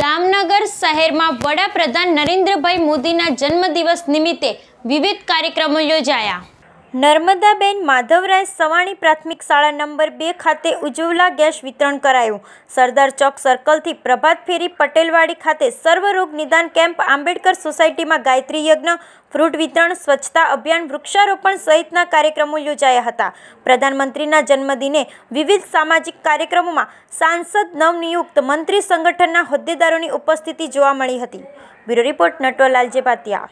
દામનગર શહેરમાં વડાપ્રધાન નરેન્દ્રભાઈ મોદીના જન્મદિવસ નિમિત્તે વિવિધ કાર્યક્રમો યોજાયા નર્મદાબેન માધવરાય સવાણી પ્રાથમિક શાળા નંબર બે ખાતે ઉજ્જવલા ગેસ વિતરણ કરાયું સરદાર ચોક સર્કલથી પ્રભાત ફેરી પટેલવાડી ખાતે સર્વરોગ નિદાન કેમ્પ આંબેડકર સોસાયટીમાં ગાયત્રી યજ્ઞ ફ્રૂટ વિતરણ સ્વચ્છતા અભિયાન વૃક્ષારોપણ સહિતના કાર્યક્રમો યોજાયા હતા પ્રધાનમંત્રીના જન્મદિને વિવિધ સામાજિક કાર્યક્રમોમાં સાંસદ નવનિયુક્ત મંત્રી સંગઠનના હોદ્દેદારોની ઉપસ્થિતિ જોવા મળી હતી બ્યુરો રિપોર્ટ નટવરલાલ જેપાતિયા